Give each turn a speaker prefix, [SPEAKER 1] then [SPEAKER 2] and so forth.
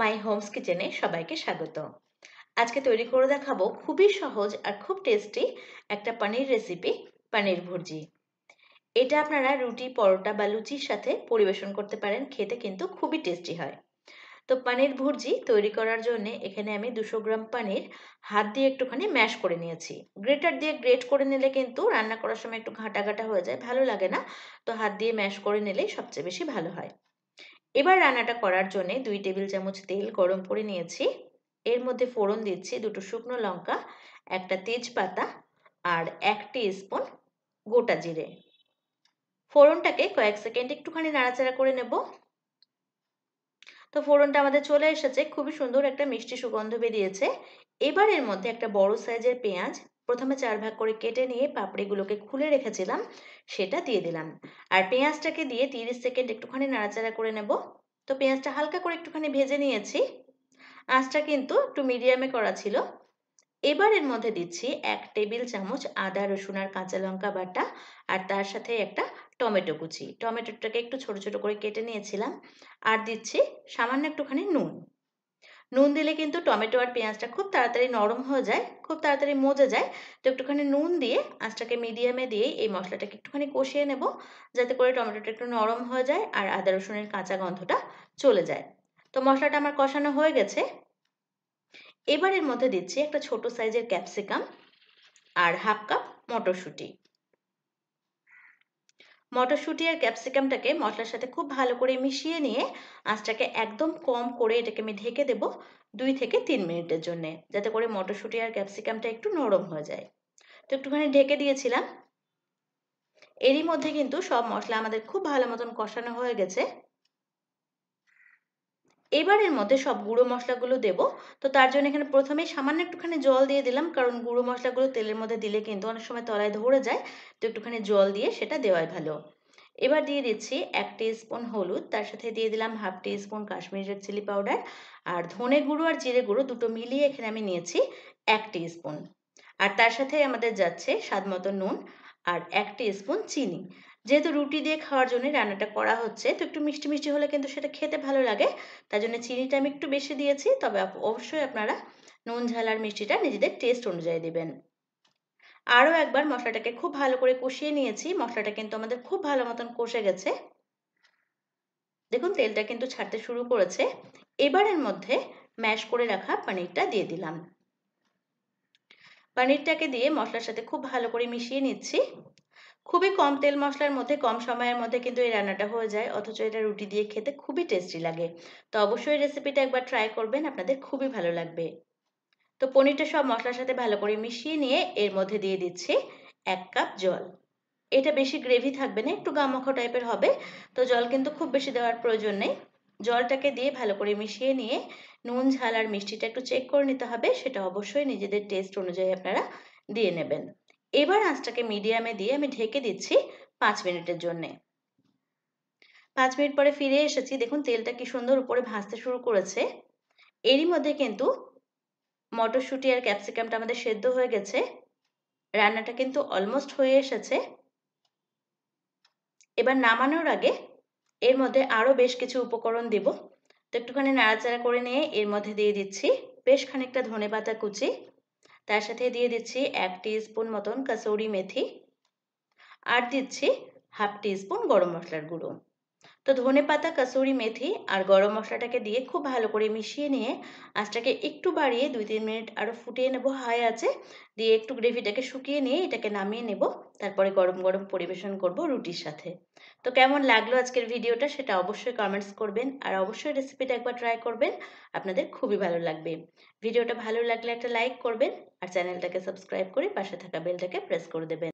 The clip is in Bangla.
[SPEAKER 1] মাই হোমস কিচেনে সবাইকে স্বাগত আজকে তৈরি করে দেখাবো খুবই সহজ আর খুব টেস্টি একটা পানির রেসিপি পানির ভুর্জি এটা আপনারা রুটি পরোটা বা লুচির সাথে পরিবেশন করতে পারেন খেতে কিন্তু খুবই টেস্টি হয় তো পানির ভুর্জি তৈরি করার জন্য এখানে আমি দুশো গ্রাম পানির হাত দিয়ে একটুখানি ম্যাশ করে নিয়েছি গ্রেটার দিয়ে গ্রেট করে নিলে কিন্তু রান্না করার সময় একটু ঘাটা ঘাটা হয়ে যায় ভালো লাগে না তো হাত দিয়ে ম্যাশ করে নিলেই সবচেয়ে বেশি ভালো হয় এবার রান্নাটা করার জন্যে দুই টেবিল চামচ তেল গরম করে নিয়েছি এর মধ্যে ফোড়ন দিচ্ছি দুটো শুকনো লঙ্কা একটা তেজপাতা আর এক স্পুন গোটা জিরে ফোড়নটাকে কয়েক সেকেন্ড একটুখানি নাড়াচাড়া করে নেব তো ফোড়নটা আমাদের চলে এসেছে খুবই সুন্দর একটা মিষ্টি সুগন্ধ বেরিয়েছে এবার এর মধ্যে একটা বড় সাইজের পেঁয়াজ প্রথমে চার ভাগ করে কেটে নিয়ে পাপড়িগুলোকে খুলে রেখেছিলাম সেটা দিয়ে দিলাম আর পেঁয়াজটাকে দিয়ে তিরিশ সেকেন্ড একটুখানি নাড়াচাড়া করে নেব তো পেঁয়াজটা হালকা করে একটুখানি ভেজে নিয়েছি আঁচটা কিন্তু একটু মিডিয়ামে করা ছিল এবার এর মধ্যে দিচ্ছি এক টেবিল চামচ আদা রসুন আর কাঁচা লঙ্কা বাটা আর তার সাথে একটা টমেটো কুচি টমেটোটাকে একটু ছোট ছোট করে কেটে নিয়েছিলাম আর দিচ্ছি সামান্য একটুখানি নুন নুন দিলে কিন্তু টমেটো আর পেঁয়াজটা খুব তাড়াতাড়ি নরম হয়ে যায় খুব তাড়াতাড়ি মজে যায় তো একটুখানি নুন দিয়ে আঁচটাকে মিডিয়ামে দিয়ে এই মশলাটাকে একটুখানি কষিয়ে নেব যাতে করে টমেটোটা একটু নরম হয়ে যায় আর আদা রসুনের কাঁচা গন্ধটা চলে যায় তো মশলাটা আমার কষানো হয়ে গেছে এবার এর মধ্যে দিচ্ছি একটা ছোট সাইজের ক্যাপসিকাম আর হাফ কাপ মটরশুঁটি মটরশুঁটি আর ক্যাপসিকামটাকে মশলার সাথে খুব ভালো করে মিশিয়ে নিয়ে আঁচটাকে একদম কম করে এটাকে আমি ঢেকে দেব দুই থেকে তিন মিনিটের জন্য যাতে করে মটরশুঁটি আর ক্যাপসিকামটা একটু নরম হয়ে যায় তো একটুখানি ঢেকে দিয়েছিলাম এরই মধ্যে কিন্তু সব মশলা আমাদের খুব ভালো মতন কষানো হয়ে গেছে এবারের মধ্যে সব গুঁড়ো মশলাগুলো দেব তো তার জন্য এখানে প্রথমে সামান্য একটুখানি জল দিয়ে দিলাম কারণ গুঁড়ো মশলাগুলো তেলের মধ্যে দিলে কিন্তু অনেক সময় তলায় ধরে যায় তো একটুখানি জল দিয়ে সেটা দেওয়াই ভালো এবার দিয়ে দিচ্ছি এক স্পুন হলুদ তার সাথে দিয়ে দিলাম half spoon Kashmiri red chilli powder আর ধনে গুঁড়ো আর জিরে গুঁড়ো দুটো মিলিয়ে এখানে আমি নিয়েছি এক স্পুন আর তার সাথে আমাদের যাচ্ছে স্বাদ মতো নুন আর এক স্পুন চিনি যেহেতু রুটি দিয়ে খাওয়ার জন্য রান্নাটা করা হচ্ছে তো একটু মিষ্টি মিষ্টি হলে কিন্তু সেটা খেতে ভালো লাগে তার জন্য চিনিটা আমি একটু বেশি দিয়েছি তবে অবশ্যই আপনারা নুন ঝাল আর মিষ্টিটা নিজেদের টেস্ট অনুযায়ী দেবেন আরও একবার মশলাটাকে খুব ভালো করে কষিয়ে নিয়েছি মশলাটা কিন্তু আমাদের খুব ভালো মতন কষে গেছে দেখুন তেলটা কিন্তু ছাড়তে শুরু করেছে এবারের মধ্যে ম্যাশ করে রাখা পনিরটা দিয়ে দিলাম পনিরটাকে দিয়ে মশলার সাথে খুব ভালো করে মিশিয়ে নিচ্ছি খুবই কম তেল মশলার মধ্যে কম সময়ের মধ্যে কিন্তু এই রান্নাটা হয়ে যায় অথচ এটা রুটি দিয়ে খেতে খুবই টেস্টি লাগে তো অবশ্যই রেসিপিটা একবার ট্রাই করবেন আপনাদের খুবই ভালো লাগবে তো পনিরটা সব মশলার সাথে ভালো করে মিশিয়ে নিয়ে এর মধ্যে দিয়ে দিচ্ছি এক কাপ জল এটা বেশি গ্রেভি থাকবে না একটু গামাখো টাইপের হবে তো জল কিন্তু খুব বেশি দেওয়ার প্রয়োজন নেই জলটাকে দিয়ে ভালো করে মিশিয়ে নিয়ে নুন ঝাল আর মিষ্টিটা একটু চেক করে নিতে হবে সেটা অবশ্যই নিজেদের টেস্ট অনুযায়ী আপনারা দিয়ে নেবেন এবার আঁচটাকে মিডিয়ামে দিয়ে আমি ঢেকে দিচ্ছি পাঁচ মিনিটের জন্যে পাঁচ মিনিট পরে ফিরে এসেছি দেখুন তেলটা কি সুন্দর উপরে ভাজতে শুরু করেছে এরই মধ্যে কিন্তু মটরশুঁটি আর ক্যাপসিকামটা আমাদের সেদ্ধ হয়ে গেছে রান্নাটা কিন্তু অলমোস্ট হয়ে এসেছে এবার নামানোর আগে এর মধ্যে আরও বেশ কিছু উপকরণ দেব তো একটুখানি নাড়াচাড়া করে নিয়ে এর মধ্যে দিয়ে দিচ্ছি বেশ খানিকটা ধনে পাতা কুচি তার সাথে দিয়ে দিচ্ছি এক স্পুন মতন কাসৌরি মেথি আর দিচ্ছি হাফ স্পুন গরম মশলার গুঁড়ো তো ধনে পাতা কাসুরি মেথি আর গরম মশলাটাকে দিয়ে খুব ভালো করে মিশিয়ে নিয়ে আঁচটাকে একটু বাড়িয়ে দুই তিন মিনিট আরও ফুটিয়ে নেব হাই আছে দিয়ে একটু গ্রেভিটাকে শুকিয়ে নিয়ে এটাকে নামিয়ে নেব তারপরে গরম গরম পরিবেশন করব রুটির সাথে তো কেমন লাগলো আজকের ভিডিওটা সেটা অবশ্যই কমেন্টস করবেন আর অবশ্যই রেসিপিটা একবার ট্রাই করবেন আপনাদের খুবই ভালো লাগবে ভিডিওটা ভালো লাগলে একটা লাইক করবেন আর চ্যানেলটাকে সাবস্ক্রাইব করে পাশে থাকা বেলটাকে প্রেস করে দেবেন